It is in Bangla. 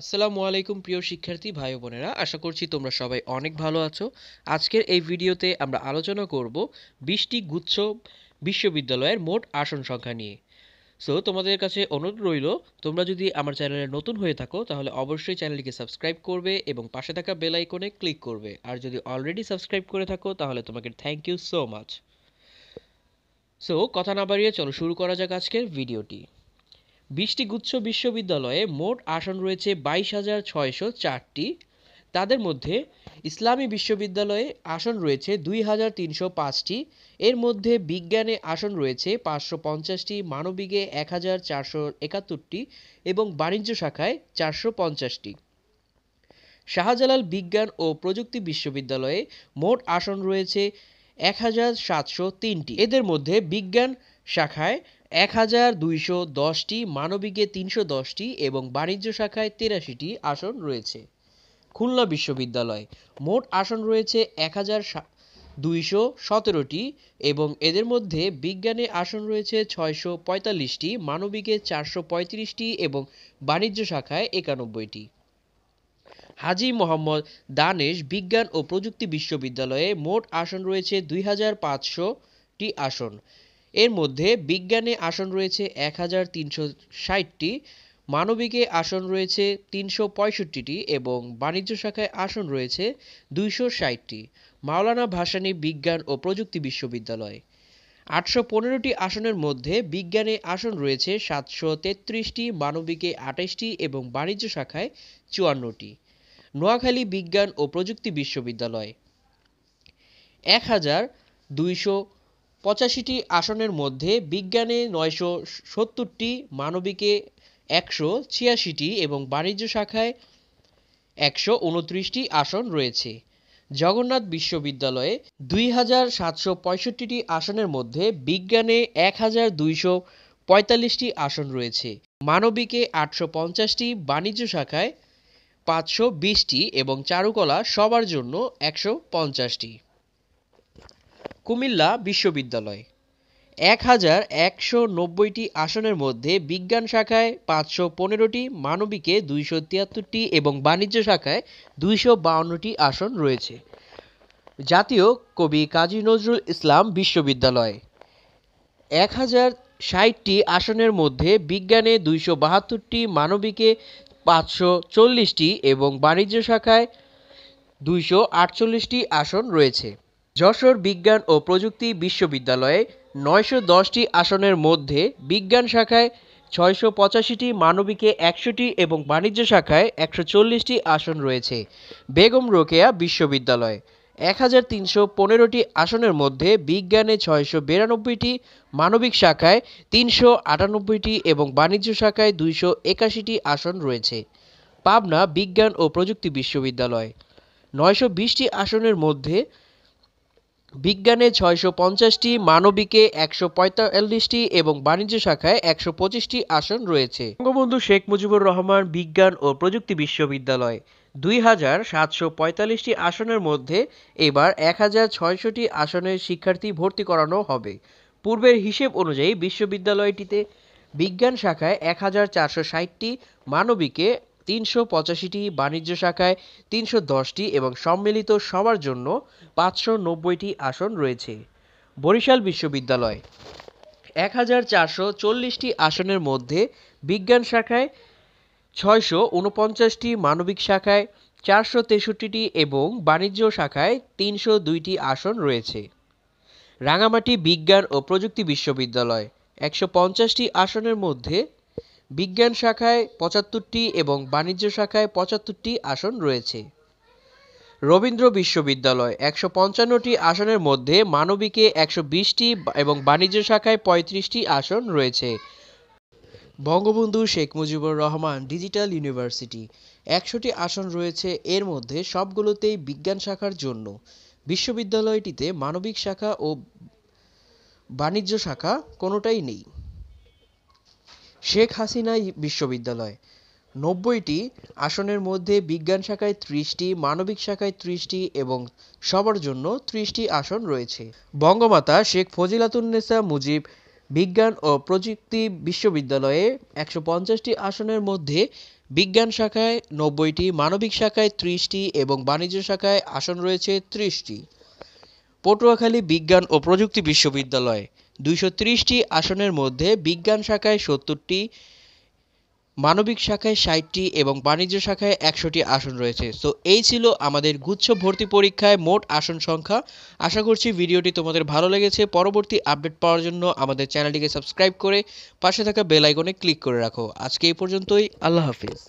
আসসালামু আলাইকুম প্রিয় শিক্ষার্থী ভাই বোনেরা আশা করছি তোমরা সবাই অনেক ভালো আছো আজকের এই ভিডিওতে আমরা আলোচনা করব বিশটি গুচ্ছ বিশ্ববিদ্যালয়ের মোট আসন সংখ্যা নিয়ে সো তোমাদের কাছে অনুরোধ রইল তোমরা যদি আমার চ্যানেলে নতুন হয়ে থাকো তাহলে অবশ্যই চ্যানেলটিকে সাবস্ক্রাইব করবে এবং পাশে থাকা বেল আইকনে ক্লিক করবে আর যদি অলরেডি সাবস্ক্রাইব করে থাকো তাহলে তোমাকে thank you so much so কথা না বাড়িয়ে চলো শুরু করা যাক আজকের ভিডিওটি বিশটি গুচ্ছ বিশ্ববিদ্যালয়ে মোট আসন রয়েছে বাইশ হাজার ছয়শো চারটি তাদের মধ্যে ইসলামী বিশ্ববিদ্যালয়ে আসন রয়েছে দুই হাজার তিনশো পাঁচটি এর মধ্যে বিজ্ঞানে আসন রয়েছে পাঁচশো পঞ্চাশটি মানবিকে এক হাজার চারশো একাত্তরটি এবং বাণিজ্য শাখায় চারশো পঞ্চাশটি শাহজালাল বিজ্ঞান ও প্রযুক্তি বিশ্ববিদ্যালয়ে মোট আসন রয়েছে এক হাজার সাতশো তিনটি এদের মধ্যে বিজ্ঞান শাখায় এক হাজার দুইশো দশটি মানবিকে তিনশো দশটি এবং বাণিজ্য শাখায় তেরাশিটি আসন রয়েছে খুলনা বিশ্ববিদ্যালয় মোট আসন রয়েছে এক হাজার দুইশো সতেরোটি এবং এদের মধ্যে বিজ্ঞানে আসন রয়েছে ছয়শো পঁয়তাল্লিশটি মানবিকে চারশো পঁয়ত্রিশটি এবং বাণিজ্য শাখায় একানব্বইটি হাজি মোহাম্মদ দানেশ বিজ্ঞান ও প্রযুক্তি বিশ্ববিদ্যালয়ে মোট আসন রয়েছে দুই হাজার পাঁচশোটি আসন এর মধ্যে বিজ্ঞানে আসন রয়েছে এক হাজার তিনশো ষাটটি মানবিকে আসন রয়েছে তিনশো পঁয়ষট্টিটি এবং বাণিজ্য শাখায় আসন রয়েছে দুইশো ষাটটি মাওলানা ভাসানী বিজ্ঞান ও প্রযুক্তি বিশ্ববিদ্যালয় আটশো পনেরোটি আসনের মধ্যে বিজ্ঞানে আসন রয়েছে সাতশো তেত্রিশটি মানবিকে আঠাশটি এবং বাণিজ্য শাখায় চুয়ান্নটি নোয়াখালী বিজ্ঞান ও প্রযুক্তি বিশ্ববিদ্যালয় এক হাজার দুইশো পঁচাশিটি আসনের মধ্যে বিজ্ঞানে নয়শো সত্তরটি মানবিকে একশো ছিয়াশিটি এবং বাণিজ্য শাখায় একশো উনত্রিশটি আসন রয়েছে জগন্নাথ বিশ্ববিদ্যালয়ে দুই হাজার সাতশো পঁয়ষট্টিটি আসনের মধ্যে বিজ্ঞানে এক হাজার দুইশো পঁয়তাল্লিশটি আসন রয়েছে মানবিকে আটশো পঞ্চাশটি বাণিজ্য শাখায় পাঁচশো বিশটি এবং চারুকলা সবার জন্য একশো পঞ্চাশটি কুমিল্লা বিশ্ববিদ্যালয় এক হাজার একশো নব্বইটি আসনের মধ্যে বিজ্ঞান শাখায় পাঁচশো পনেরোটি মানবিকে দুইশো তিয়াত্তরটি এবং বাণিজ্য শাখায় দুইশো বাউন্নটি আসন রয়েছে জাতীয় কবি কাজী নজরুল ইসলাম বিশ্ববিদ্যালয় এক হাজার ষাটটি আসনের মধ্যে বিজ্ঞানে দুইশো বাহাত্তরটি মানবিকে পাঁচশো চল্লিশটি এবং বাণিজ্য শাখায় দুইশো আটচল্লিশটি আসন রয়েছে যশোর বিজ্ঞান ও প্রযুক্তি বিশ্ববিদ্যালয়ে নয়শো দশটি আসনের মধ্যে বিজ্ঞান শাখায় ছয়শো পঁচাশিটি মানবিকে একশোটি এবং বাণিজ্য শাখায় একশো চল্লিশটি আসন রয়েছে বেগম রোকেয়া বিশ্ববিদ্যালয় এক হাজার তিনশো পনেরোটি আসনের মধ্যে বিজ্ঞানে ছয়শো বিরানব্বইটি মানবিক শাখায় তিনশো আটানব্বইটি এবং বাণিজ্য শাখায় দুইশো একাশিটি আসন রয়েছে পাবনা বিজ্ঞান ও প্রযুক্তি বিশ্ববিদ্যালয় নয়শো বিশটি আসনের মধ্যে বিজ্ঞানে ছয়শো পঞ্চাশটি মানবিকে একশো পঁয়তাল্লিশটি এবং বাণিজ্য শাখায় একশো পঁচিশটি আসন রয়েছে বঙ্গবন্ধু শেখ মুজিবুর রহমান বিজ্ঞান ও প্রযুক্তি বিশ্ববিদ্যালয় দুই হাজার সাতশো পঁয়তাল্লিশটি আসনের মধ্যে এবার এক হাজার ছয়শটি আসনের শিক্ষার্থী ভর্তি করানো হবে পূর্বের হিসেব অনুযায়ী বিশ্ববিদ্যালয়টিতে বিজ্ঞান শাখায় এক হাজার চারশো ষাটটি মানবিকে তিনশো পঁচাশিটি বাণিজ্য শাখায় তিনশো দশটি এবং সম্মিলিত সবার জন্য পাঁচশো নব্বইটি আসন রয়েছে বরিশাল বিশ্ববিদ্যালয় এক হাজার চারশো চল্লিশটি আসনের মধ্যে বিজ্ঞান শাখায় ছয়শো উনপঞ্চাশটি মানবিক শাখায় চারশো তেষট্টিটি এবং বাণিজ্য শাখায় তিনশো দুইটি আসন রয়েছে রাঙামাটি বিজ্ঞান ও প্রযুক্তি বিশ্ববিদ্যালয় একশো পঞ্চাশটি আসনের মধ্যে বিজ্ঞান শাখায় পঁচাত্তরটি এবং বাণিজ্য শাখায় পঁচাত্তরটি আসন রয়েছে রবীন্দ্র বিশ্ববিদ্যালয় একশো পঞ্চান্নটি আসনের মধ্যে মানবিকে একশো বিশটি এবং বাণিজ্য শাখায় পঁয়ত্রিশটি আসন রয়েছে বঙ্গবন্ধু শেখ মুজিবুর রহমান ডিজিটাল ইউনিভার্সিটি একশোটি আসন রয়েছে এর মধ্যে সবগুলোতেই বিজ্ঞান শাখার জন্য বিশ্ববিদ্যালয়টিতে মানবিক শাখা ও বাণিজ্য শাখা কোনোটাই নেই শেখ হাসিনা বিশ্ববিদ্যালয় নব্বইটি আসনের মধ্যে বিজ্ঞান শাখায় ত্রিশটি মানবিক শাখায় ত্রিশটি এবং সবার জন্য ত্রিশটি আসন রয়েছে বঙ্গমাতা শেখ ফজিলাতুন্নেসা মুজিব বিজ্ঞান ও প্রযুক্তি বিশ্ববিদ্যালয়ে একশো পঞ্চাশটি আসনের মধ্যে বিজ্ঞান শাখায় নব্বইটি মানবিক শাখায় ত্রিশটি এবং বাণিজ্য শাখায় আসন রয়েছে ত্রিশটি পটুয়াখালী বিজ্ঞান ও প্রযুক্তি বিশ্ববিদ্যালয় দুইশো আসনের মধ্যে বিজ্ঞান শাখায় সত্তরটি মানবিক শাখায় ষাটটি এবং বাণিজ্য শাখায় একশোটি আসন রয়েছে সো এই ছিল আমাদের গুচ্ছ ভর্তি পরীক্ষায় মোট আসন সংখ্যা আশা করছি ভিডিওটি তোমাদের ভালো লেগেছে পরবর্তী আপডেট পাওয়ার জন্য আমাদের চ্যানেলটিকে সাবস্ক্রাইব করে পাশে থাকা বেল আইকনে ক্লিক করে রাখো আজকে এই পর্যন্তই আল্লাহ হাফিজ